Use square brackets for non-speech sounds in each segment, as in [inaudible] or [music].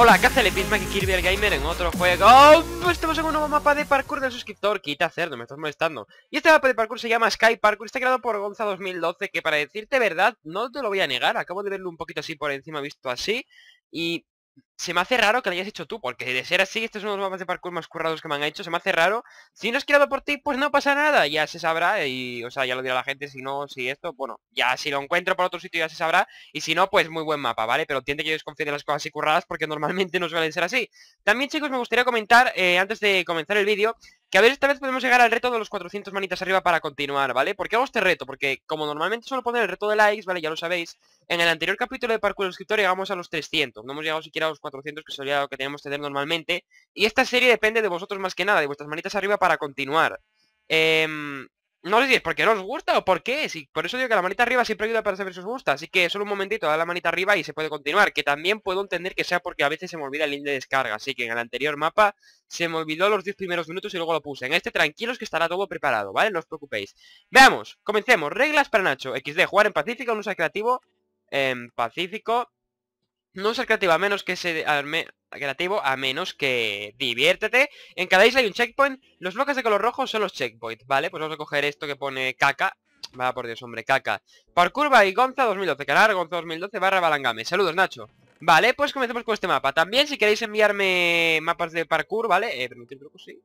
Hola, ¿qué hace el Pisma que Kirby el Gamer en otro juego? Pues estamos en un nuevo mapa de parkour del suscriptor, quita cerdo, me estás molestando. Y este mapa de parkour se llama Sky Parkour, está creado por Gonza 2012, que para decirte verdad, no te lo voy a negar, acabo de verlo un poquito así por encima, visto así, y se me hace raro que lo hayas hecho tú, porque de ser así, estos son los mapas de parkour más currados que me han hecho, se me hace raro. Si no es creado por ti, pues no pasa nada, ya se sabrá, y, o sea, ya lo dirá la gente, si no, si esto, bueno, ya si lo encuentro por otro sitio ya se sabrá, y si no, pues muy buen mapa, ¿vale? Pero tiende que yo de las cosas así curradas, porque normalmente no suelen ser así. También, chicos, me gustaría comentar, eh, antes de comenzar el vídeo, que a ver, esta vez podemos llegar al reto de los 400 manitas arriba para continuar, ¿vale? ¿Por qué hago este reto? Porque como normalmente suelo poner el reto de likes, ¿vale? Ya lo sabéis En el anterior capítulo de Parkour Escritor llegamos a los 300 No hemos llegado siquiera a los 400 que sería lo que teníamos que tener normalmente Y esta serie depende de vosotros más que nada De vuestras manitas arriba para continuar eh, no sé si ¿por qué no os gusta o por qué? por eso digo que la manita arriba siempre ayuda para saber si os gusta. Así que solo un momentito, da la manita arriba y se puede continuar. Que también puedo entender que sea porque a veces se me olvida el link de descarga. Así que en el anterior mapa se me olvidó los 10 primeros minutos y luego lo puse. En este tranquilos que estará todo preparado, ¿vale? No os preocupéis. Veamos, comencemos. Reglas para Nacho. XD, jugar en Pacífico un usa creativo. En Pacífico. No ser creativo a menos que se... creativo a menos que diviértete. En cada isla hay un checkpoint. Los bloques de color rojo son los checkpoints, ¿vale? Pues vamos a coger esto que pone caca. Va, por Dios, hombre, caca. va y Gonza 2012. Canal Gonza 2012 barra Balangame. Saludos, Nacho. Vale, pues comencemos con este mapa. También si queréis enviarme mapas de parkour, ¿vale? Eh, que sí.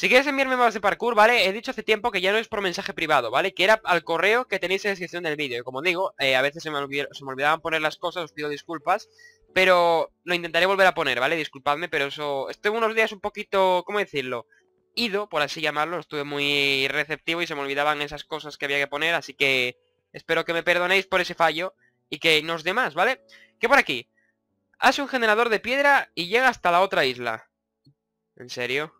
Si quieres enviarme más de parkour, ¿vale? He dicho hace tiempo que ya no es por mensaje privado, ¿vale? Que era al correo que tenéis en la descripción del vídeo. Como digo, eh, a veces se me, olvidaban poner las cosas, os pido disculpas. Pero lo intentaré volver a poner, ¿vale? Disculpadme, pero eso... Estuve unos días un poquito... ¿Cómo decirlo? Ido, por así llamarlo. Estuve muy receptivo y se me olvidaban esas cosas que había que poner. Así que espero que me perdonéis por ese fallo y que nos dé más, ¿vale? Que por aquí. Hace un generador de piedra y llega hasta la otra isla. ¿En serio?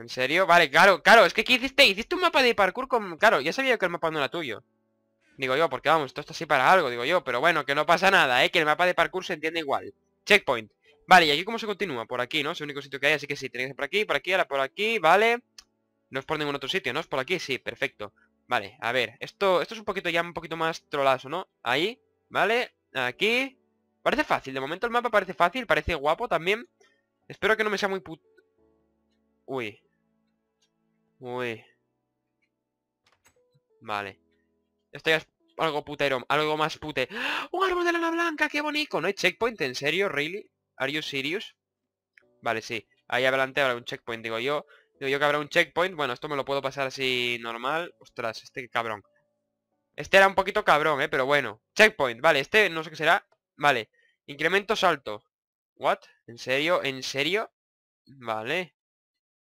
¿En serio? Vale, claro, claro, es que ¿qué hiciste? Hiciste un mapa de parkour con... Claro, ya sabía que el mapa no era tuyo Digo yo, porque vamos, esto está así para algo, digo yo Pero bueno, que no pasa nada, ¿eh? Que el mapa de parkour se entiende igual Checkpoint Vale, ¿y aquí cómo se continúa? Por aquí, ¿no? Es el único sitio que hay, así que sí Tenéis que ir por aquí, por aquí, ahora por aquí, vale No es por ningún otro sitio, ¿no? Es por aquí, sí, perfecto Vale, a ver, esto, esto es un poquito ya un poquito más trolazo, ¿no? Ahí, vale, aquí Parece fácil, de momento el mapa parece fácil, parece guapo también Espero que no me sea muy put... Uy, Uy. Vale. Esto ya es algo putero, algo más pute. ¡Ah! ¡Un árbol de lana blanca! ¡Qué bonito! ¿No hay checkpoint? ¿En serio? ¿Really? ¿Are you serious? Vale, sí. Ahí adelante habrá un checkpoint, digo yo. Digo yo que habrá un checkpoint. Bueno, esto me lo puedo pasar así normal. Ostras, este cabrón. Este era un poquito cabrón, ¿eh? Pero bueno. Checkpoint, vale. Este no sé qué será. Vale. Incremento salto. ¿What? ¿En serio? ¿En serio? Vale.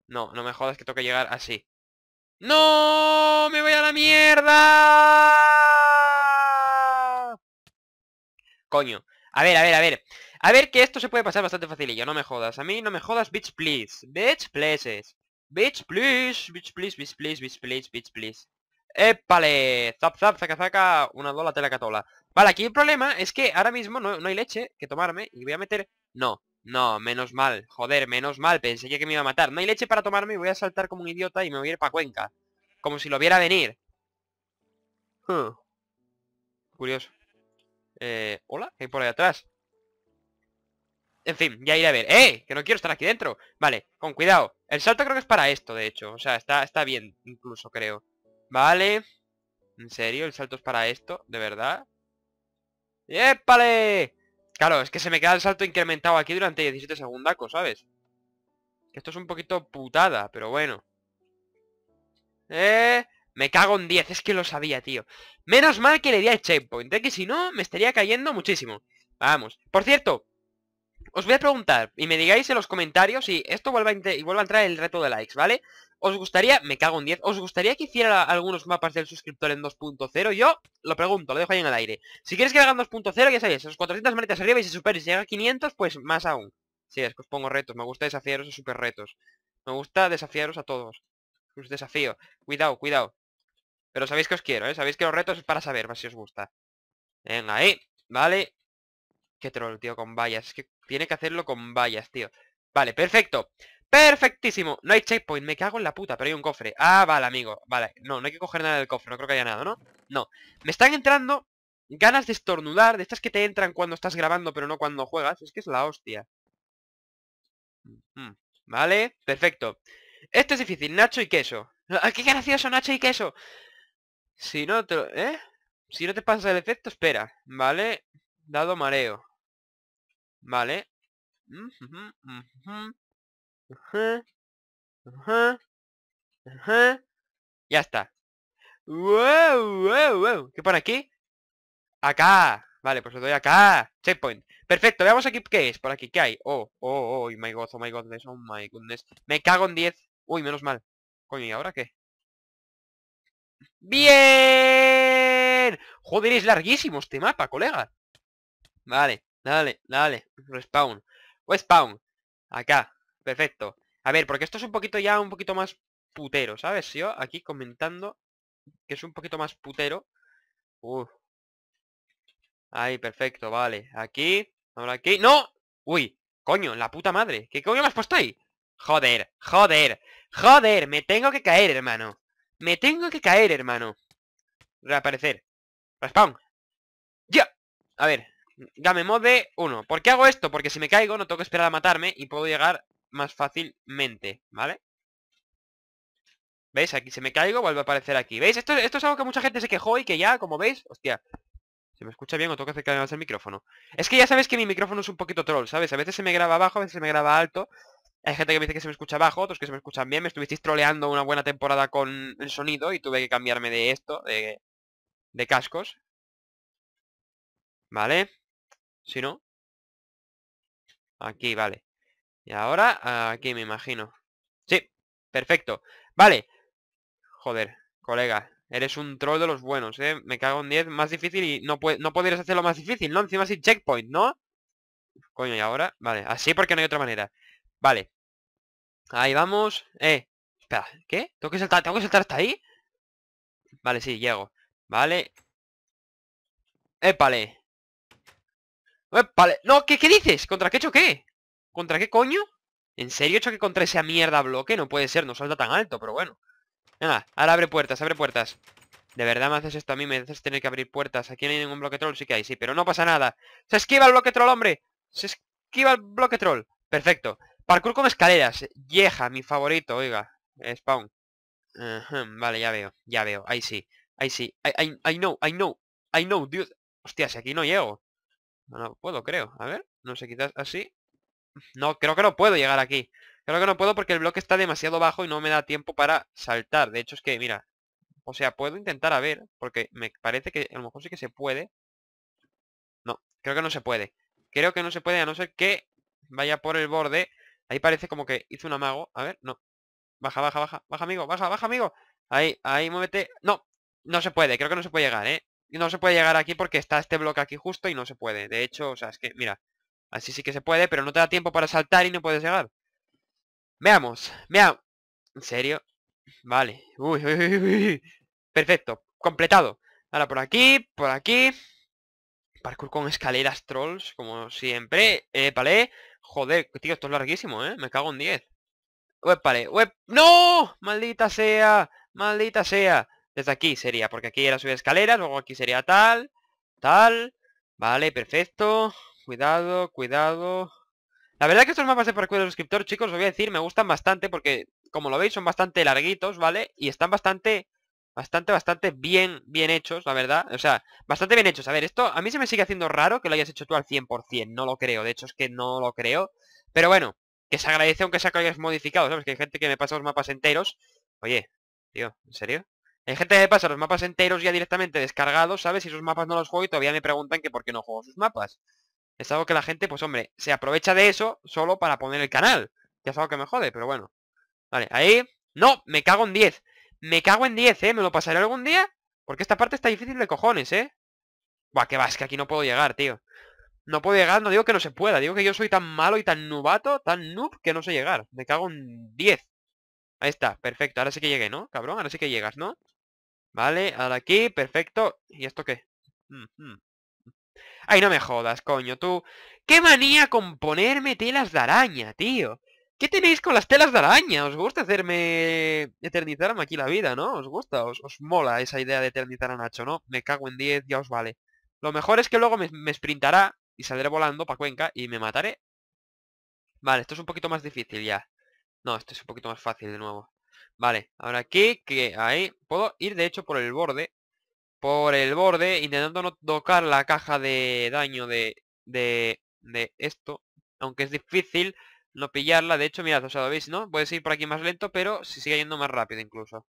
No, no me jodas que tengo que llegar así. Mm. ¡No! ¡Me voy a la mierda! Coño. A ver, a ver, a ver. A ver que esto se puede pasar bastante facilillo. No me jodas. A mí no me jodas, bitch, please. Bitch, please. Bitch, please. Bitch, please, bitch, please, bitch, please, bitch, please. ¡Épale! Zap, zap, zaca, zaca. Una dola, tela, catola. Vale, aquí el problema es que ahora mismo no hay leche que tomarme. Y voy a meter... No. No, menos mal. Joder, menos mal. Pensé que me iba a matar. No hay leche para tomarme y voy a saltar como un idiota y me voy a ir para Cuenca. Como si lo viera venir. Curioso. Eh, ¿Hola? ¿Qué hay por ahí atrás? En fin, ya iré a ver. ¡Eh! Que no quiero estar aquí dentro. Vale, con cuidado. El salto creo que es para esto, de hecho. O sea, está, está bien, incluso creo. Vale. ¿En serio? ¿El salto es para esto? ¿De verdad? ¡Yépale! Claro, es que se me queda el salto incrementado aquí durante 17 segundacos, ¿sabes? Que esto es un poquito putada, pero bueno. Eh... Me cago en 10, es que lo sabía, tío. Menos mal que le di al checkpoint, eh, que si no, me estaría cayendo muchísimo. Vamos. Por cierto, os voy a preguntar y me digáis en los comentarios y esto vuelva a, y vuelva a entrar el reto de likes, ¿vale? ¿Os gustaría, me cago en 10, os gustaría que hiciera algunos mapas del suscriptor en 2.0? Yo lo pregunto, lo dejo ahí en el aire. Si quieres que en 2.0, ya sabéis, esos 400 manitas arriba y si supera y si llega a 500, pues más aún. Sí, es que os pongo retos, me gusta desafiaros a super retos. Me gusta desafiaros a todos. Os desafío. Cuidado, cuidado. Pero sabéis que os quiero, ¿eh? Sabéis que los retos es para saber, más si os gusta. Venga, ahí. Vale. Qué troll, tío, con vallas. que tiene que hacerlo con vallas, tío. Vale, perfecto. ¡Perfectísimo! No hay checkpoint, me cago en la puta, pero hay un cofre. Ah, vale, amigo. Vale, no, no hay que coger nada del cofre, no creo que haya nada, ¿no? No. Me están entrando ganas de estornudar, de estas que te entran cuando estás grabando, pero no cuando juegas. Es que es la hostia. Mm, vale, perfecto. Esto es difícil, Nacho y queso. [laughs] ¡Ah, ¡Qué gracioso, Nacho y queso! Si no te... ¿Eh? Si no te pasa el efecto, espera. Vale, dado mareo. Vale. Mm, ya está. ¡Wow! ¡Wow! ¿Qué pone aquí? ¡Acá! Vale, pues lo doy acá. Checkpoint. Perfecto, veamos aquí qué es. Por aquí, ¿qué hay? Oh, oh, oh, my god, oh my god oh my goodness. Me cago en 10. Uy, menos mal. Coño, ¿y ahora qué? Ah. ¡Bien! Joder, es larguísimo este mapa, colega. Vale. Dale, dale. Respawn. Respawn. Acá. Perfecto. A ver, porque esto es un poquito ya un poquito más putero, ¿sabes? Yo aquí comentando que es un poquito más putero. Uf. Uh. Ahí, perfecto, vale. Aquí. Ahora aquí. ¡No! Uy, coño, la puta madre. ¿Qué coño me has puesto ahí? Joder, joder, joder. Me tengo que caer, hermano. Me tengo que caer, hermano. Reaparecer. Respawn. Ya. A ver, Dame mode 1. ¿Por qué hago esto? Porque si me caigo no tengo que esperar a matarme y puedo llegar más fácilmente, ¿vale? ¿Veis? Aquí se me caigo, vuelve a aparecer aquí. ¿Veis? Esto, es algo que mucha gente se quejó y que ya, como veis, hostia. ¿Se me escucha bien o tengo que acercarme más el micrófono? Es que ya sabéis que mi micrófono es un poquito troll, ¿sabes? A veces se me graba abajo a veces se me graba alto. Hay gente que me dice que se me escucha bajo, otros que se me escuchan bien. Me estuvisteis troleando una buena temporada con el sonido y tuve que cambiarme de esto, de cascos. ¿Vale? Si no. Aquí, vale. Y ahora ah, aquí me imagino. Sí, perfecto. Vale. Joder, colega. Eres un troll de los buenos, ¿eh? Me cago en 10. Más difícil y no, no podrías hacerlo más difícil, ¿no? Encima sin checkpoint, ¿no? Coño, y ahora... Vale, así porque no hay otra manera. Vale. Ahí vamos. Eh. Espera, ¿qué? ¿Tengo que saltar, ¿tengo que saltar hasta ahí? Vale, sí, llego. Vale. Épale. Eh, vale. No, ¿qué, dices? ¿Contra qué qué? ¿Contra qué coño? ¿En serio hecho que contra esa mierda bloque? No puede ser, no salta tan alto, pero bueno. Venga, ahora abre puertas, abre puertas. De verdad me haces esto a mí, me haces tener que abrir puertas. Aquí no hay ningún bloque troll, sí que hay, sí, pero no pasa nada. ¡Se esquiva el bloque troll, hombre! ¡Se esquiva el bloque troll! Perfecto. Parkour con escaleras. Yeja, mi favorito, oiga. Spawn. vale, ya veo, ya veo. Ahí sí, ahí sí. I, I, know, I know, I know, dude. Hostia, si aquí no llego. No, no puedo, creo. A ver, no sé, quizás así. No, creo que no puedo llegar aquí. Creo que no puedo porque el bloque está demasiado bajo y no me da tiempo para saltar. De hecho, es que, mira. O sea, puedo intentar a ver, porque me parece que a lo mejor sí que se puede. No, creo que no se puede. Creo que no se puede a no ser que vaya por el borde. Ahí parece como que hizo un amago. A ver, no. Baja, baja, baja. Baja, amigo. Baja, baja, amigo. Ahí, ahí, muévete. No, no se puede. Creo que no se puede llegar, ¿eh? no se puede llegar aquí porque está este bloque aquí justo y no se puede. De hecho, o sea, es que, mira, así sí que se puede, pero no te da tiempo para saltar y no puedes llegar. Veamos, veamos. ¿En serio? Vale. Uy, uy, uy, Perfecto, completado. Ahora por aquí, por aquí. Parkour con escaleras trolls, como siempre. Eh, vale. Joder, tío, esto es larguísimo, ¿eh? Me cago en 10. Web, vale, web. ¡No! Maldita sea, maldita sea. Desde aquí sería, porque aquí era subir escaleras, luego aquí sería tal, tal. Vale, perfecto. Cuidado, cuidado. La verdad que estos mapas de parkour del suscriptor, chicos, os voy a decir, me gustan bastante porque, como lo veis, son bastante larguitos, ¿vale? Y están bastante, bastante, bastante bien, bien hechos, la verdad. O sea, bastante bien hechos. A ver, esto a mí se me sigue haciendo raro que lo hayas hecho tú al 100%. No lo creo, de hecho es que no lo creo. Pero bueno, que se agradece aunque sea que hayas modificado, ¿sabes? Que hay gente que me pasa los mapas enteros. Oye, tío, ¿en serio? Hay gente que pasa los mapas enteros ya directamente descargados, ¿sabes? Y esos mapas no los juego y todavía me preguntan que por qué no juego sus mapas. Es algo que la gente, pues hombre, se aprovecha de eso solo para poner el canal. Que es algo que me jode, pero bueno. Vale, ahí... ¡No! Me cago en 10. Me cago en 10, ¿eh? ¿Me lo pasaré algún día? Porque esta parte está difícil de cojones, ¿eh? Buah, que vas, que aquí no puedo llegar, tío. No puedo llegar, no digo que no se pueda. Digo que yo soy tan malo y tan nubato, tan noob, que no sé llegar. Me cago en 10. Ahí está, perfecto. Ahora sí que llegué, ¿no? Cabrón, ahora sí que llegas, ¿no? Vale, ahora aquí, perfecto. ¿Y esto qué? Ay, no me jodas, coño, tú. ¡Qué manía con ponerme telas de araña, tío! ¿Qué tenéis con las telas de araña? ¿Os gusta hacerme eternizarme aquí la vida, no? ¿Os gusta? ¿Os, mola esa idea de eternizar a Nacho, no? Me cago en 10, ya os vale. Lo mejor es que luego me, me sprintará y saldré volando para Cuenca y me mataré. Vale, esto es un poquito más difícil ya. No, esto es un poquito más fácil de nuevo. Vale, ahora aquí, que ahí puedo ir de hecho por el borde. Por el borde, intentando no tocar la caja de daño de, de, esto. Aunque es difícil no pillarla. De hecho, mirad, o sea, lo veis, ¿no? Puedes ir por aquí más lento, pero si sigue yendo más rápido incluso.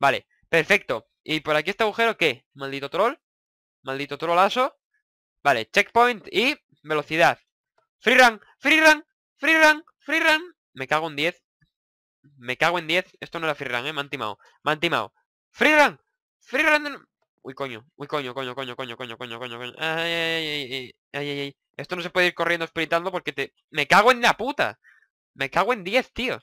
Vale, perfecto. ¿Y por aquí este agujero qué? Maldito troll. Maldito trollazo. Vale, checkpoint y velocidad. Free run, free run, free run, free run. Me cago en 10. Me cago en 10. Esto no era run, eh. Me han timado. Me han timado. Free run Uy, coño. Uy, coño, coño, coño, coño, coño, coño, coño, coño. Ay, ay, ay, Esto no se puede ir corriendo espiritando porque te... Me cago en la puta. Me cago en 10, tío.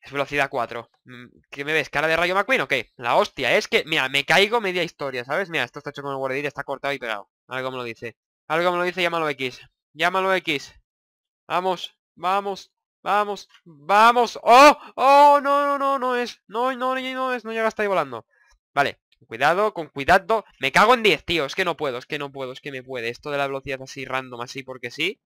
Es velocidad 4. Mm, ¿Qué me ves? ¿Cara de Rayo McQueen o qué? La hostia, es que... Mira, me caigo media historia, ¿sabes? Mira, esto está hecho con el guardia está cortado y pegado. Algo me lo dice. Algo me lo dice, llámalo X. Llámalo X. Vamos, vamos, Vamos, vamos. ¡Oh! ¡Oh! No, no, no, no es. No, no, no es. No llega está ahí volando. Vale. Cuidado, con cuidado. Me cago en 10, tío. Es que no puedo, es que no puedo, es que me puede. Esto de la velocidad así random, así porque sí.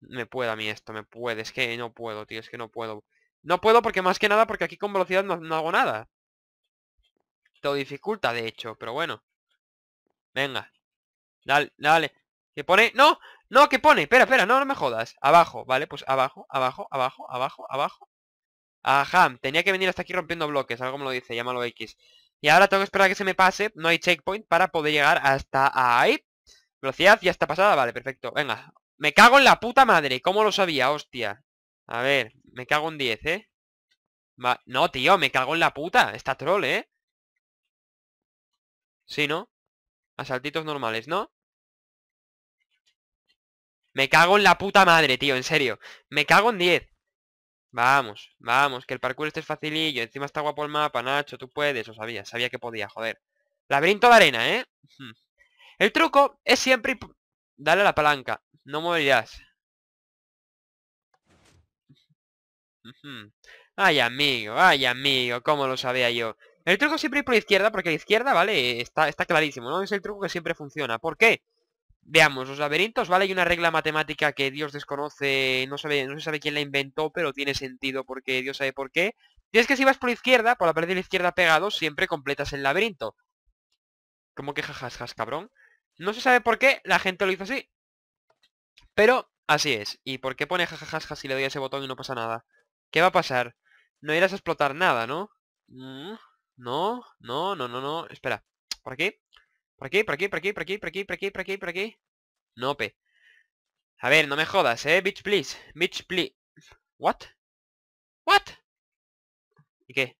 Me puede a mí esto, me puede. Es que no puedo, tío. Es que no puedo. No puedo porque más que nada, porque aquí con velocidad no, no hago nada. Todo dificulta, de hecho, pero bueno. Venga. Dale, dale. ¿Qué pone... No, no, qué pone. Espera, espera, no, no me jodas. Abajo, vale, pues abajo, abajo, abajo, abajo, abajo. Ajá, tenía que venir hasta aquí rompiendo bloques, algo me lo dice, llámalo X. Y ahora tengo que esperar a que se me pase, no hay checkpoint para poder llegar hasta ahí. Velocidad ya está pasada, vale, perfecto. Venga, me cago en la puta madre, ¿cómo lo sabía? Hostia. A ver, me cago en 10, ¿eh? No, tío, me cago en la puta, está troll, ¿eh? Sí, ¿no? A saltitos normales, ¿no? Me cago en la puta madre, tío, en serio. Me cago en 10. Vamos, vamos, que el parkour este es facilillo. Encima está guapo el mapa, Nacho, tú puedes. Lo sabía, sabía que podía, joder. Laberinto de arena, ¿eh? El truco es siempre... Dale a la palanca. No morirás. Ay, amigo, ay, amigo, cómo lo sabía yo. El truco siempre ir por la izquierda, porque la izquierda, ¿vale? Está, está clarísimo, ¿no? Es el truco que siempre funciona. ¿Por qué? Veamos, los laberintos, ¿vale? Hay una regla matemática que Dios desconoce, no, sabe, no se sabe quién la inventó, pero tiene sentido porque Dios sabe por qué. Y es que si vas por la izquierda, por la pared de la izquierda pegado, siempre completas el laberinto. Como que jajajas, cabrón. No se sabe por qué la gente lo hizo así. Pero así es. ¿Y por qué pone jajajas si le doy a ese botón y no pasa nada? ¿Qué va a pasar? No irás a explotar nada, ¿no? No, no, no, no, no. Espera. ¿Por aquí? Por aquí, por aquí, por aquí, por aquí, por aquí, por aquí, por aquí, por aquí. No, A ver, no me jodas, eh. Bitch, please. Bitch, please. What? What? ¿Y qué?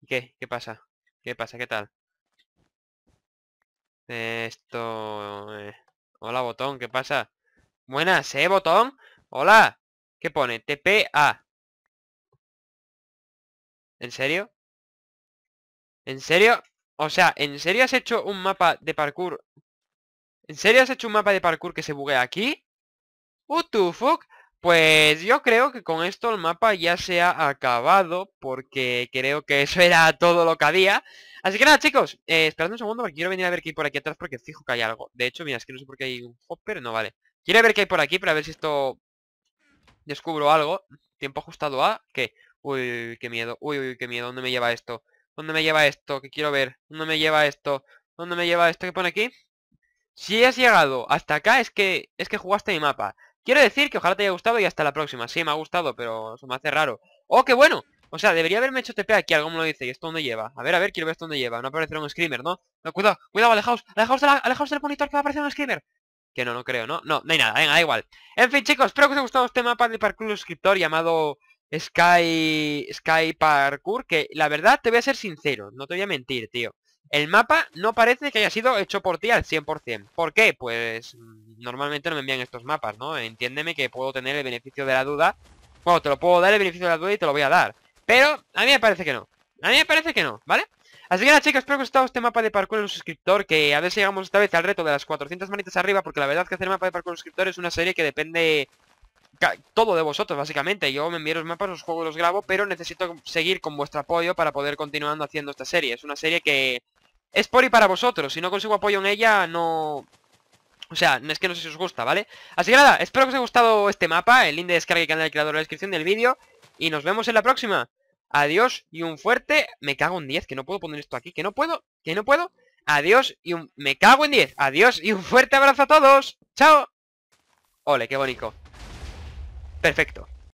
¿Y qué? ¿Qué pasa? ¿Qué pasa? ¿Qué tal? Esto... Eh, hola, botón. ¿Qué pasa? Buenas, eh, botón. Hola. ¿Qué pone? TPA. ¿En serio? ¿En serio? O sea, ¿en serio has hecho un mapa de parkour? ¿En serio has hecho un mapa de parkour que se buguea aquí? What the fuck? Pues yo creo que con esto el mapa ya se ha acabado porque creo que eso era todo lo que había. Así que nada, chicos, eh, esperad un segundo porque quiero venir a ver qué hay por aquí atrás porque fijo que hay algo. De hecho, mira, es que no sé por qué hay un hopper, no vale. Quiero ver qué hay por aquí para ver si esto descubro algo. Tiempo ajustado a... ¿Qué? Uy, uy, qué miedo. Uy, uy, qué miedo. ¿Dónde me lleva esto? ¿Dónde me lleva esto? Que quiero ver. ¿Dónde me lleva esto? ¿Dónde me lleva esto que pone aquí? Si has llegado hasta acá es que es que jugaste mi mapa. Quiero decir que ojalá te haya gustado y hasta la próxima. Sí, me ha gustado, pero eso me hace raro. ¡Oh, qué bueno! O sea, debería haberme hecho TP aquí, algo me lo dice. ¿Y esto dónde lleva? A ver, a ver, quiero ver esto dónde lleva. No aparecerá un screamer, ¿no? cuidado, cuidado, alejaos, alejaos, del monitor que va a aparecer un screamer. Que no, no creo, ¿no? No, no hay nada, venga, da igual. En fin, chicos, espero que os haya gustado este mapa de parkour escritor llamado Sky, Sky Parkour, que la verdad te voy a ser sincero, no te voy a mentir, tío. El mapa no parece que haya sido hecho por ti al 100%. ¿Por qué? Pues mm, normalmente no me envían estos mapas, ¿no? Entiéndeme que puedo tener el beneficio de la duda. Bueno, te lo puedo dar el beneficio de la duda y te lo voy a dar. Pero a mí me parece que no. A mí me parece que no, ¿vale? Así que nada chicos, espero que os haya gustado este mapa de parkour en un suscriptor Que a ver si llegamos esta vez al reto de las 400 manitas arriba Porque la verdad que hacer mapa de parkour en suscriptor es una serie que depende todo de vosotros, básicamente. Yo me envío los mapas, los juegos, los grabo, pero necesito seguir con vuestro apoyo para poder continuando haciendo esta serie. Es una serie que es por y para vosotros. Si no consigo apoyo en ella, no... O sea, es que no sé si os gusta, ¿vale? Así que nada, espero que os haya gustado este mapa. El link de descarga y canal creador en la descripción del vídeo. Y nos vemos en la próxima. Adiós y un fuerte... Me cago en 10, que no puedo poner esto aquí. Que no puedo, que no puedo. Adiós y un... Me cago en 10. Adiós y un fuerte abrazo a todos. Chao. Ole, qué bonito. Perfecto.